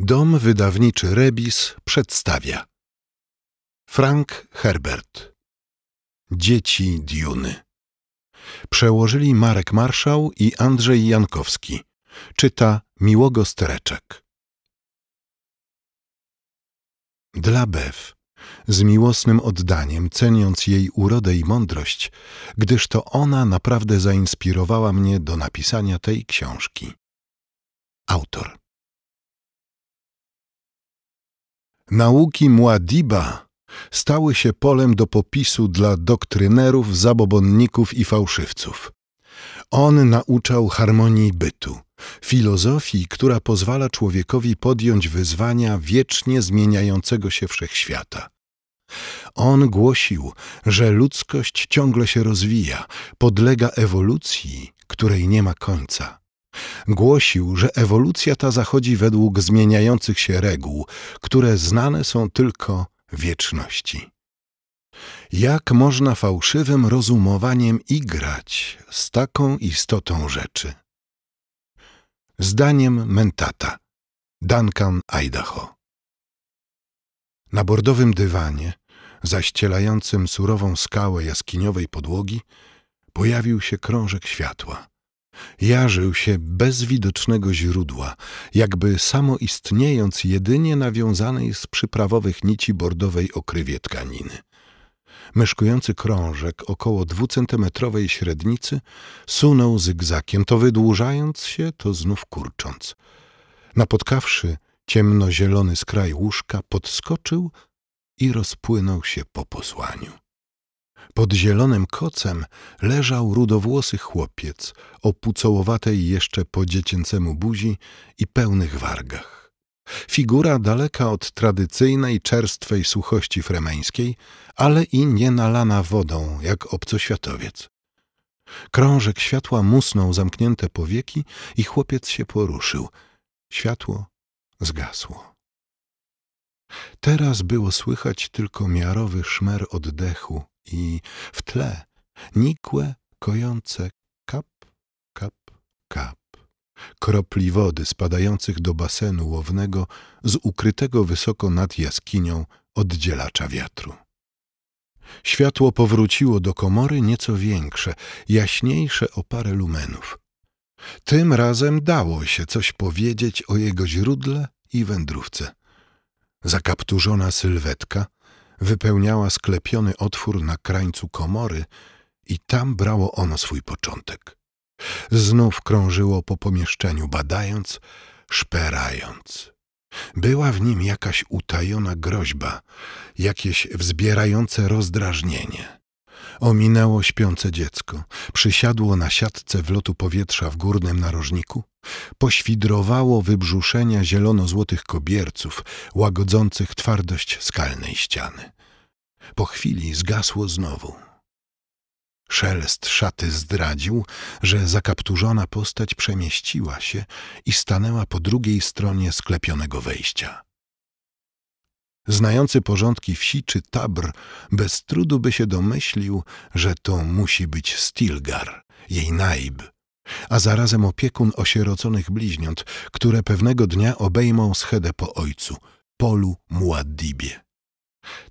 Dom wydawniczy Rebis przedstawia Frank Herbert Dzieci Diuny Przełożyli Marek Marszał i Andrzej Jankowski. Czyta Miłogo Stereczek. Dla Bew, z miłosnym oddaniem, ceniąc jej urodę i mądrość, gdyż to ona naprawdę zainspirowała mnie do napisania tej książki. Autor Nauki Muadiba stały się polem do popisu dla doktrynerów, zabobonników i fałszywców. On nauczał harmonii bytu, filozofii, która pozwala człowiekowi podjąć wyzwania wiecznie zmieniającego się wszechświata. On głosił, że ludzkość ciągle się rozwija, podlega ewolucji, której nie ma końca. Głosił, że ewolucja ta zachodzi według zmieniających się reguł, które znane są tylko wieczności. Jak można fałszywym rozumowaniem igrać z taką istotą rzeczy? Zdaniem Mentata, Duncan, Idaho. Na bordowym dywanie, zaścielającym surową skałę jaskiniowej podłogi, pojawił się krążek światła. Jarzył się bez widocznego źródła, jakby samo istniejąc jedynie nawiązanej z przyprawowych nici bordowej okrywie tkaniny. Myszkujący krążek około dwucentymetrowej średnicy sunął zygzakiem, to wydłużając się, to znów kurcząc. Napotkawszy ciemnozielony skraj łóżka, podskoczył i rozpłynął się po posłaniu. Pod zielonym kocem leżał rudowłosy chłopiec o pucołowatej jeszcze po dziecięcemu buzi i pełnych wargach. Figura daleka od tradycyjnej czerstwej suchości fremeńskiej, ale i nie nalana wodą jak obcoświatowiec. Krążek światła musnął zamknięte powieki i chłopiec się poruszył. Światło zgasło. Teraz było słychać tylko miarowy szmer oddechu i w tle nikłe, kojące kap, kap, kap. Kropli wody spadających do basenu łownego z ukrytego wysoko nad jaskinią oddzielacza wiatru. Światło powróciło do komory nieco większe, jaśniejsze o parę lumenów. Tym razem dało się coś powiedzieć o jego źródle i wędrówce. Zakapturzona sylwetka wypełniała sklepiony otwór na krańcu komory i tam brało ono swój początek. Znów krążyło po pomieszczeniu, badając, szperając. Była w nim jakaś utajona groźba, jakieś wzbierające rozdrażnienie. Ominęło śpiące dziecko, przysiadło na siatce wlotu powietrza w górnym narożniku, poświdrowało wybrzuszenia zielono-złotych kobierców, łagodzących twardość skalnej ściany. Po chwili zgasło znowu. Szelest szaty zdradził, że zakapturzona postać przemieściła się i stanęła po drugiej stronie sklepionego wejścia. Znający porządki wsi czy tabr bez trudu by się domyślił, że to musi być Stilgar, jej naib, a zarazem opiekun osieroconych bliźniąt, które pewnego dnia obejmą schedę po ojcu, Polu Muaddibie.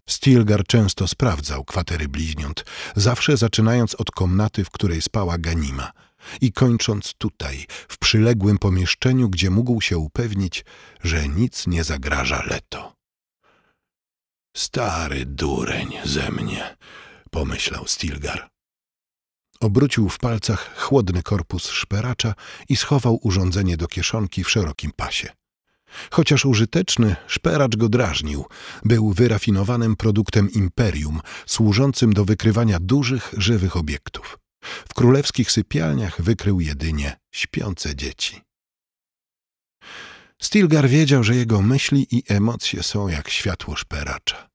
Stilgar często sprawdzał kwatery bliźniąt, zawsze zaczynając od komnaty, w której spała Ganima i kończąc tutaj, w przyległym pomieszczeniu, gdzie mógł się upewnić, że nic nie zagraża Leto. Stary dureń ze mnie, pomyślał Stilgar. Obrócił w palcach chłodny korpus szperacza i schował urządzenie do kieszonki w szerokim pasie. Chociaż użyteczny, szperacz go drażnił. Był wyrafinowanym produktem imperium, służącym do wykrywania dużych, żywych obiektów. W królewskich sypialniach wykrył jedynie śpiące dzieci. Stilgar wiedział, że jego myśli i emocje są jak światło szperacza.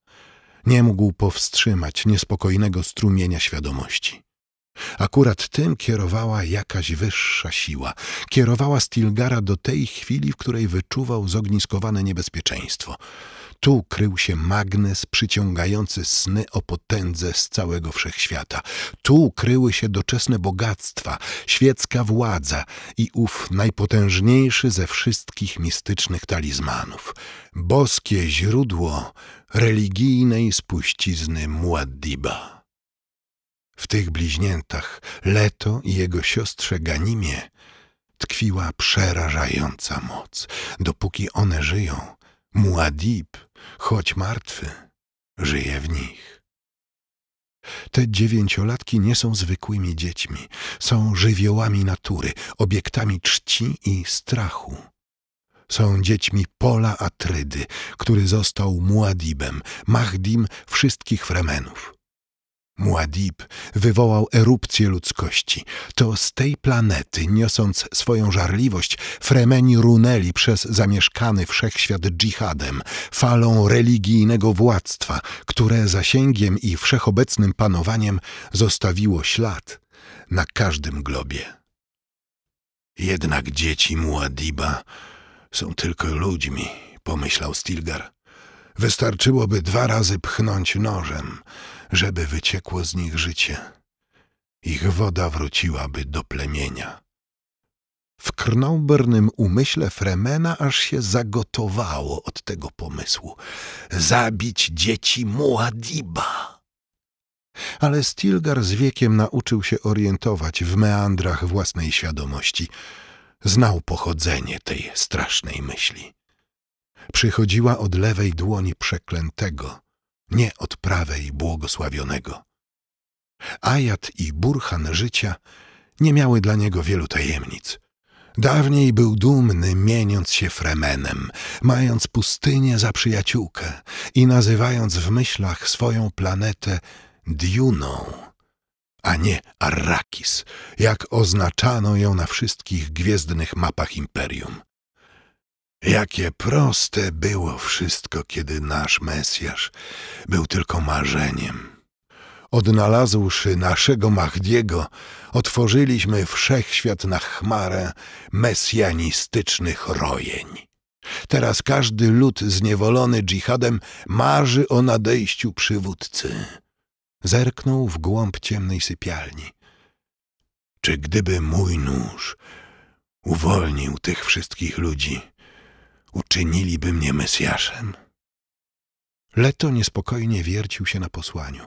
Nie mógł powstrzymać niespokojnego strumienia świadomości. Akurat tym kierowała jakaś wyższa siła. Kierowała Stilgara do tej chwili, w której wyczuwał zogniskowane niebezpieczeństwo – tu krył się magnes przyciągający sny o potędze z całego wszechświata. Tu kryły się doczesne bogactwa, świecka władza i ów najpotężniejszy ze wszystkich mistycznych talizmanów. Boskie źródło religijnej spuścizny Muaddiba. W tych bliźniętach, Leto i jego siostrze Ganimie, tkwiła przerażająca moc. Dopóki one żyją, Muadib, choć martwy, żyje w nich. Te dziewięciolatki nie są zwykłymi dziećmi, są żywiołami natury, obiektami czci i strachu. Są dziećmi Pola Atrydy, który został Muadibem, Mahdim wszystkich Fremenów. Muad'Dib wywołał erupcję ludzkości. To z tej planety, niosąc swoją żarliwość, Fremeni runęli przez zamieszkany wszechświat dżihadem, falą religijnego władztwa, które zasięgiem i wszechobecnym panowaniem zostawiło ślad na każdym globie. Jednak dzieci Muadiba są tylko ludźmi, pomyślał Stilgar. Wystarczyłoby dwa razy pchnąć nożem – żeby wyciekło z nich życie. Ich woda wróciłaby do plemienia. W krnąbrnym umyśle Fremena aż się zagotowało od tego pomysłu. Zabić dzieci Muadiba! Ale Stilgar z wiekiem nauczył się orientować w meandrach własnej świadomości. Znał pochodzenie tej strasznej myśli. Przychodziła od lewej dłoni przeklętego, nie od prawej błogosławionego. Ajat i burhan życia nie miały dla niego wielu tajemnic. Dawniej był dumny, mieniąc się Fremenem, mając pustynię za przyjaciółkę i nazywając w myślach swoją planetę Diuną, a nie Arrakis, jak oznaczano ją na wszystkich gwiezdnych mapach Imperium. Jakie proste było wszystko, kiedy nasz Mesjasz był tylko marzeniem. Odnalazłszy naszego Mahdiego, otworzyliśmy wszechświat na chmarę mesjanistycznych rojeń. Teraz każdy lud zniewolony dżihadem marzy o nadejściu przywódcy. Zerknął w głąb ciemnej sypialni. Czy gdyby mój nóż uwolnił tych wszystkich ludzi, uczyniliby mnie Mesjaszem? Leto niespokojnie wiercił się na posłaniu.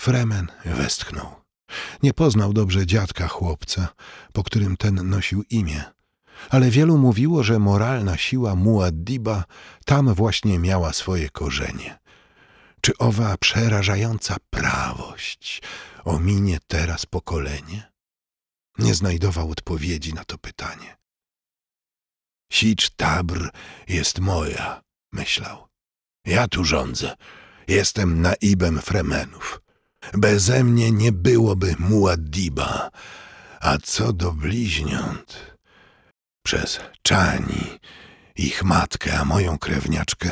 Fremen westchnął. Nie poznał dobrze dziadka chłopca, po którym ten nosił imię, ale wielu mówiło, że moralna siła Muaddiba tam właśnie miała swoje korzenie. Czy owa przerażająca prawość ominie teraz pokolenie? Nie znajdował odpowiedzi na to pytanie. Sicz tabr jest moja, myślał. Ja tu rządzę. Jestem naibem Fremenów. Beze mnie nie byłoby Muaddiba. A co do bliźniąt? Przez Czani, ich matkę, a moją krewniaczkę,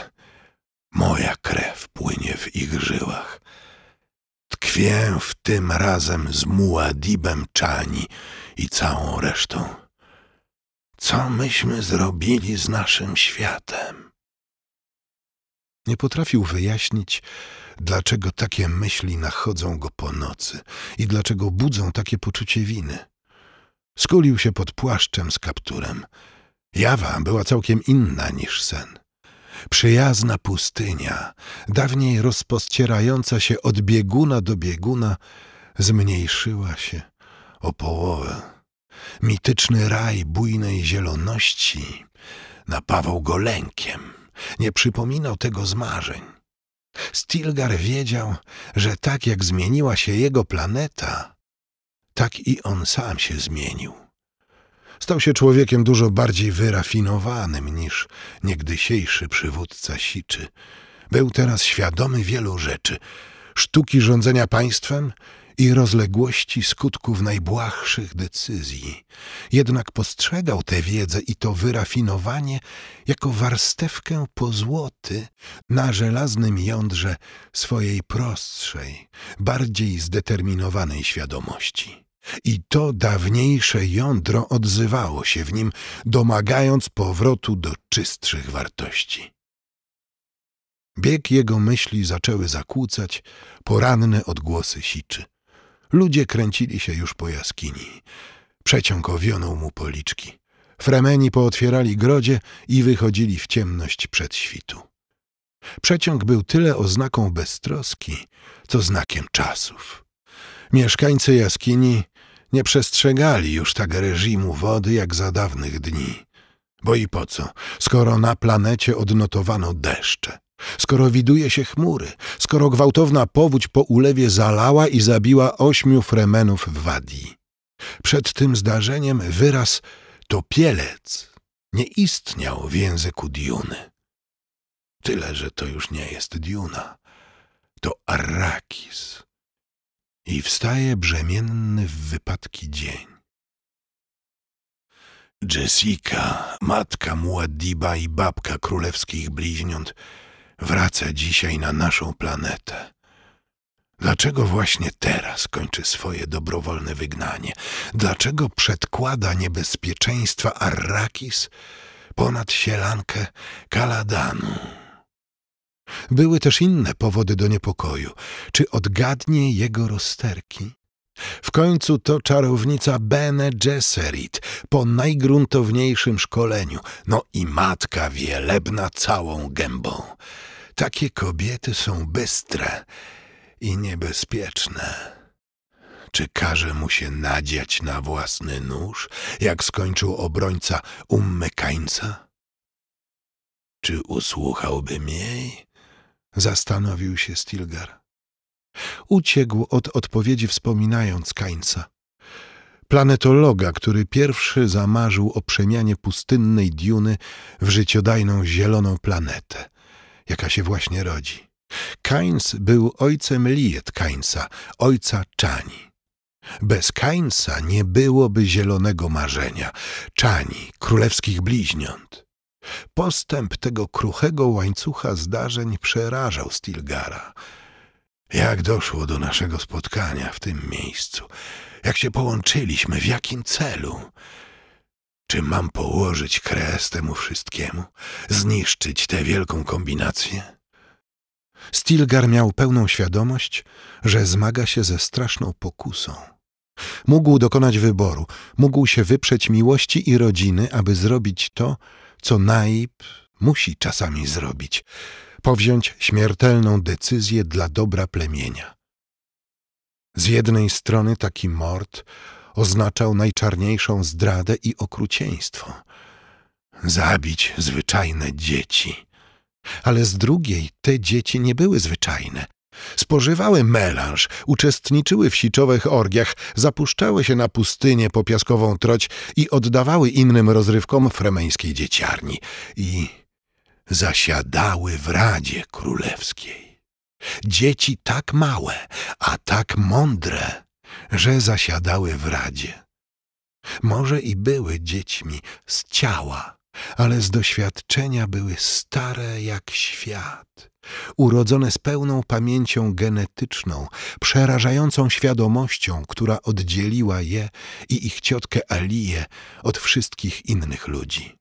moja krew płynie w ich żyłach. Tkwię w tym razem z Muadibem Czani i całą resztą co myśmy zrobili z naszym światem. Nie potrafił wyjaśnić, dlaczego takie myśli nachodzą go po nocy i dlaczego budzą takie poczucie winy. Skulił się pod płaszczem z kapturem. Jawa była całkiem inna niż sen. Przyjazna pustynia, dawniej rozpościerająca się od bieguna do bieguna, zmniejszyła się o połowę. Mityczny raj bujnej zieloności napawał go lękiem. Nie przypominał tego z marzeń. Stilgar wiedział, że tak jak zmieniła się jego planeta, tak i on sam się zmienił. Stał się człowiekiem dużo bardziej wyrafinowanym niż niegdysiejszy przywódca Siczy. Był teraz świadomy wielu rzeczy. Sztuki rządzenia państwem, i rozległości skutków najbłahszych decyzji. Jednak postrzegał tę wiedzę i to wyrafinowanie jako warstewkę pozłoty na żelaznym jądrze swojej prostszej, bardziej zdeterminowanej świadomości. I to dawniejsze jądro odzywało się w nim, domagając powrotu do czystszych wartości. Bieg jego myśli zaczęły zakłócać poranne odgłosy siczy. Ludzie kręcili się już po jaskini. Przeciąg owionął mu policzki. Fremeni pootwierali grodzie i wychodzili w ciemność przed świtu. Przeciąg był tyle oznaką beztroski, co znakiem czasów. Mieszkańcy jaskini nie przestrzegali już tak reżimu wody jak za dawnych dni. Bo i po co, skoro na planecie odnotowano deszcze? skoro widuje się chmury, skoro gwałtowna powódź po ulewie zalała i zabiła ośmiu fremenów w Wadi. Przed tym zdarzeniem wyraz topielec nie istniał w języku Diuny. Tyle, że to już nie jest Diuna, to Arrakis. I wstaje brzemienny w wypadki dzień. Jessica, matka Muaddiba i babka królewskich bliźniąt, wraca dzisiaj na naszą planetę? Dlaczego właśnie teraz kończy swoje dobrowolne wygnanie? Dlaczego przedkłada niebezpieczeństwa Arrakis ponad sielankę Kaladanu? Były też inne powody do niepokoju. Czy odgadnie jego rozterki? W końcu to czarownica Bene Gesserit po najgruntowniejszym szkoleniu, no i matka wielebna całą gębą. Takie kobiety są bystre i niebezpieczne. Czy każe mu się nadziać na własny nóż, jak skończył obrońca ummykańca? Czy usłuchałby jej? Zastanowił się Stilgar. Uciekł od odpowiedzi, wspominając Kańca. Planetologa, który pierwszy zamarzył o przemianie pustynnej diuny w życiodajną zieloną planetę – jaka się właśnie rodzi. Kains był ojcem Liet Kainsa, ojca Czani. Bez Kainsa nie byłoby zielonego marzenia, Czani, królewskich bliźniąt. Postęp tego kruchego łańcucha zdarzeń przerażał Stilgara. Jak doszło do naszego spotkania w tym miejscu? Jak się połączyliśmy? W jakim celu? Czy mam położyć kres temu wszystkiemu? Zniszczyć tę wielką kombinację? Stilgar miał pełną świadomość, że zmaga się ze straszną pokusą. Mógł dokonać wyboru, mógł się wyprzeć miłości i rodziny, aby zrobić to, co najp musi czasami zrobić powziąć śmiertelną decyzję dla dobra plemienia. Z jednej strony taki mord oznaczał najczarniejszą zdradę i okrucieństwo. Zabić zwyczajne dzieci. Ale z drugiej te dzieci nie były zwyczajne. Spożywały melanż, uczestniczyły w siczowych orgiach, zapuszczały się na pustynię po piaskową troć i oddawały innym rozrywkom fremeńskiej dzieciarni. I zasiadały w Radzie Królewskiej. Dzieci tak małe, a tak mądre, że zasiadały w radzie. Może i były dziećmi z ciała, ale z doświadczenia były stare jak świat, urodzone z pełną pamięcią genetyczną, przerażającą świadomością, która oddzieliła je i ich ciotkę Aliję od wszystkich innych ludzi.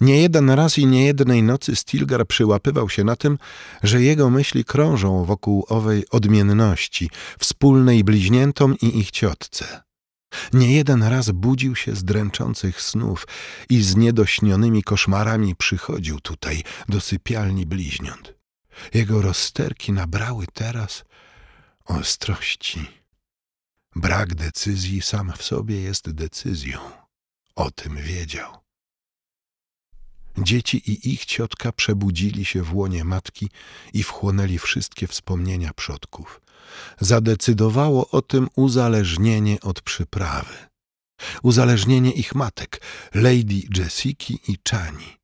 Nie jeden raz i nie jednej nocy Stilgar przyłapywał się na tym, że jego myśli krążą wokół owej odmienności, wspólnej bliźniętom i ich ciotce. Nie jeden raz budził się z dręczących snów i z niedośnionymi koszmarami przychodził tutaj, do sypialni bliźniąt. Jego rozterki nabrały teraz ostrości. Brak decyzji sam w sobie jest decyzją. O tym wiedział. Dzieci i ich ciotka przebudzili się w łonie matki i wchłonęli wszystkie wspomnienia przodków. Zadecydowało o tym uzależnienie od przyprawy. Uzależnienie ich matek, Lady Jessiki i Chani.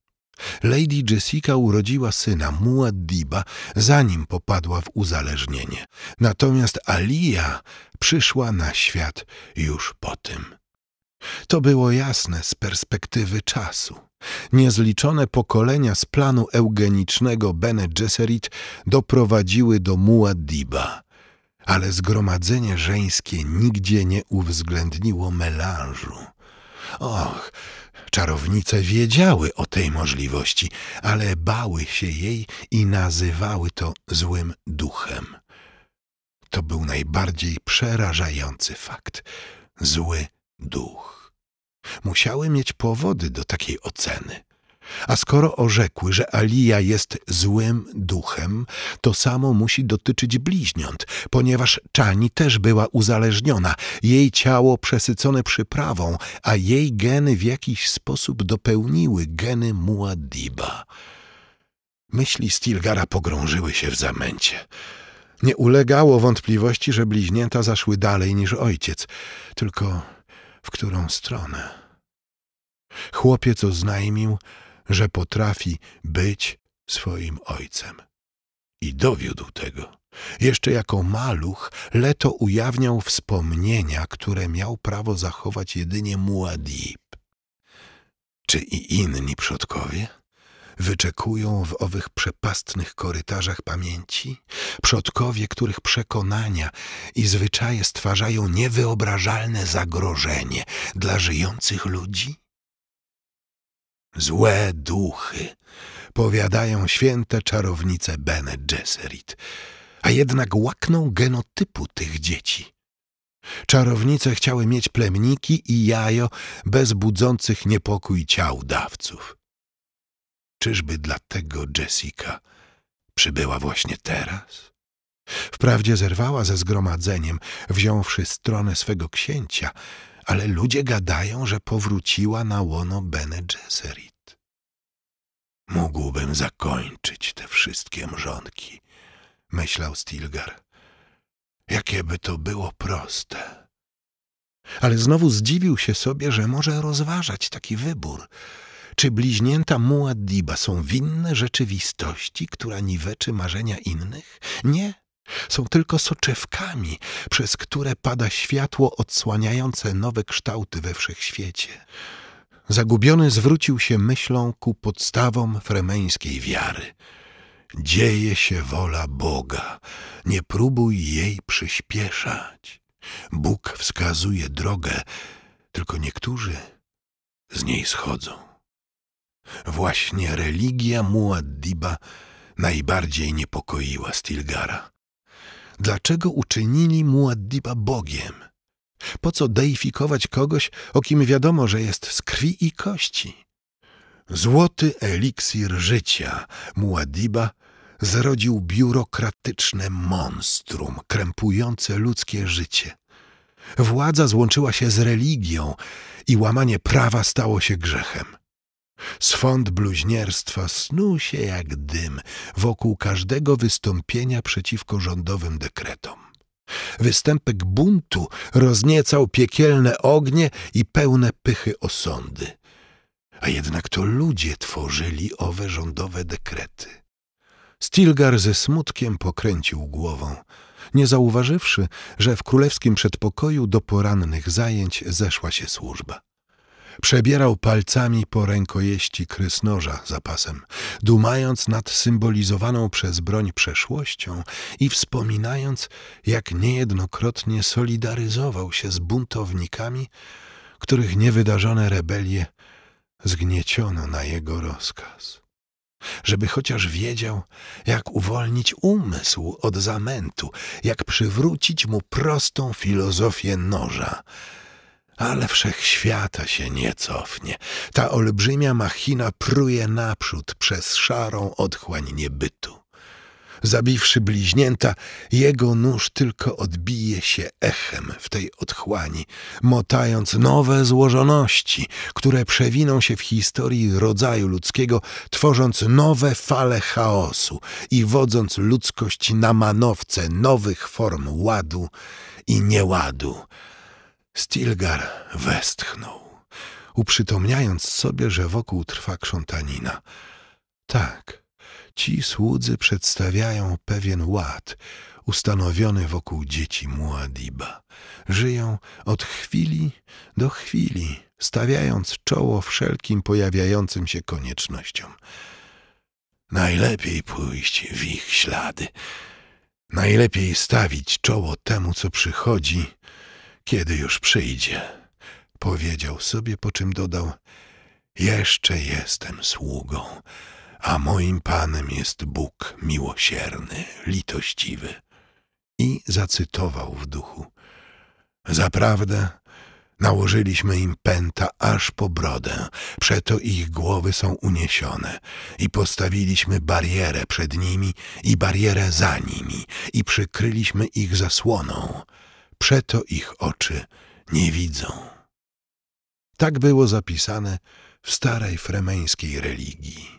Lady Jessica urodziła syna Muaddiba, zanim popadła w uzależnienie. Natomiast Alia przyszła na świat już po tym. To było jasne z perspektywy czasu. Niezliczone pokolenia z planu eugenicznego Bene Gesserit doprowadziły do Muaddiba, ale zgromadzenie żeńskie nigdzie nie uwzględniło melanżu. Och, czarownice wiedziały o tej możliwości, ale bały się jej i nazywały to złym duchem. To był najbardziej przerażający fakt. Zły duch. Musiały mieć powody do takiej oceny. A skoro orzekły, że Alija jest złym duchem, to samo musi dotyczyć bliźniąt, ponieważ Czani też była uzależniona, jej ciało przesycone przyprawą, a jej geny w jakiś sposób dopełniły geny Muaddiba. Myśli Stilgara pogrążyły się w zamęcie. Nie ulegało wątpliwości, że bliźnięta zaszły dalej niż ojciec, tylko w którą stronę. Chłopiec oznajmił, że potrafi być swoim ojcem. I dowiódł tego. Jeszcze jako maluch Leto ujawniał wspomnienia, które miał prawo zachować jedynie Muad'Dib. Czy i inni przodkowie? wyczekują w owych przepastnych korytarzach pamięci, przodkowie, których przekonania i zwyczaje stwarzają niewyobrażalne zagrożenie dla żyjących ludzi? Złe duchy, powiadają święte czarownice Bene Gesserit, a jednak łakną genotypu tych dzieci. Czarownice chciały mieć plemniki i jajo bez budzących niepokój ciał dawców. Czyżby dlatego Jessica przybyła właśnie teraz? Wprawdzie zerwała ze zgromadzeniem, wziąwszy stronę swego księcia, ale ludzie gadają, że powróciła na łono Bene Gesserit. Mógłbym zakończyć te wszystkie mrzonki, myślał Stilgar. Jakieby to było proste. Ale znowu zdziwił się sobie, że może rozważać taki wybór – czy bliźnięta Muaddiba są winne rzeczywistości, która niweczy marzenia innych? Nie. Są tylko soczewkami, przez które pada światło odsłaniające nowe kształty we wszechświecie. Zagubiony zwrócił się myślą ku podstawom fremeńskiej wiary. Dzieje się wola Boga, nie próbuj jej przyspieszać. Bóg wskazuje drogę, tylko niektórzy z niej schodzą. Właśnie religia Muaddiba najbardziej niepokoiła Stilgara. Dlaczego uczynili Muaddiba Bogiem? Po co deifikować kogoś, o kim wiadomo, że jest z krwi i kości? Złoty eliksir życia Muaddiba zrodził biurokratyczne monstrum krępujące ludzkie życie. Władza złączyła się z religią i łamanie prawa stało się grzechem. Swąd bluźnierstwa snuł się jak dym wokół każdego wystąpienia przeciwko rządowym dekretom. Występek buntu rozniecał piekielne ognie i pełne pychy osądy. A jednak to ludzie tworzyli owe rządowe dekrety. Stilgar ze smutkiem pokręcił głową, nie zauważywszy, że w królewskim przedpokoju do porannych zajęć zeszła się służba. Przebierał palcami po rękojeści krysnoża za pasem, dumając nad symbolizowaną przez broń przeszłością i wspominając, jak niejednokrotnie solidaryzował się z buntownikami, których niewydarzone rebelie zgnieciono na jego rozkaz. Żeby chociaż wiedział, jak uwolnić umysł od zamętu, jak przywrócić mu prostą filozofię noża – ale wszechświata się nie cofnie. Ta olbrzymia machina pruje naprzód przez szarą otchłań niebytu. Zabiwszy bliźnięta, jego nóż tylko odbije się echem w tej otchłani, motając nowe złożoności, które przewiną się w historii rodzaju ludzkiego, tworząc nowe fale chaosu i wodząc ludzkość na manowce nowych form ładu i nieładu. Stilgar westchnął, uprzytomniając sobie, że wokół trwa krzątanina. Tak, ci słudzy przedstawiają pewien ład ustanowiony wokół dzieci Muadiba. Żyją od chwili do chwili, stawiając czoło wszelkim pojawiającym się koniecznościom. Najlepiej pójść w ich ślady. Najlepiej stawić czoło temu, co przychodzi – kiedy już przyjdzie. Powiedział sobie, po czym dodał, jeszcze jestem sługą, a moim Panem jest Bóg miłosierny, litościwy. I zacytował w duchu. Zaprawdę nałożyliśmy im pęta aż po brodę, przeto ich głowy są uniesione i postawiliśmy barierę przed nimi i barierę za nimi i przykryliśmy ich zasłoną przeto ich oczy nie widzą. Tak było zapisane w starej fremeńskiej religii.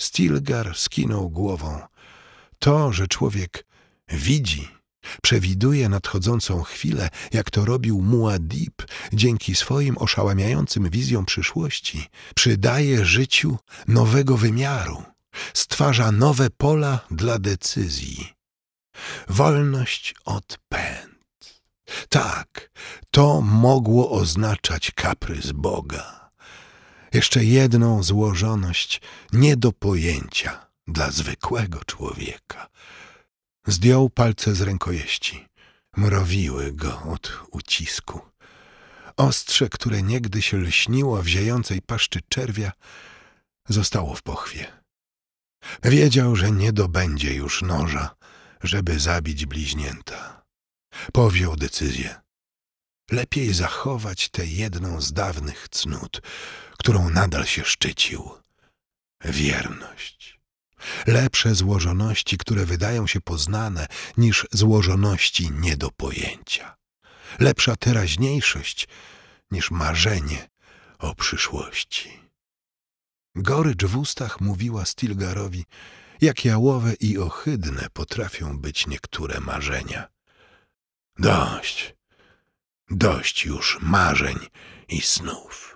Stilgar skinął głową. To, że człowiek widzi, przewiduje nadchodzącą chwilę, jak to robił Muad'Dib, dzięki swoim oszałamiającym wizjom przyszłości, przydaje życiu nowego wymiaru, stwarza nowe pola dla decyzji wolność od pęd. Tak, to mogło oznaczać kaprys Boga. Jeszcze jedną złożoność nie do pojęcia dla zwykłego człowieka. Zdjął palce z rękojeści. Mrowiły go od ucisku. Ostrze, które niegdyś lśniło w ziejącej paszczy czerwia, zostało w pochwie. Wiedział, że nie dobędzie już noża, żeby zabić bliźnięta. Powziął decyzję. Lepiej zachować tę jedną z dawnych cnót, którą nadal się szczycił. Wierność. Lepsze złożoności, które wydają się poznane, niż złożoności nie do pojęcia. Lepsza teraźniejszość niż marzenie o przyszłości. Gorycz w ustach mówiła Stilgarowi – jak jałowe i ohydne potrafią być niektóre marzenia. Dość, dość już marzeń i snów.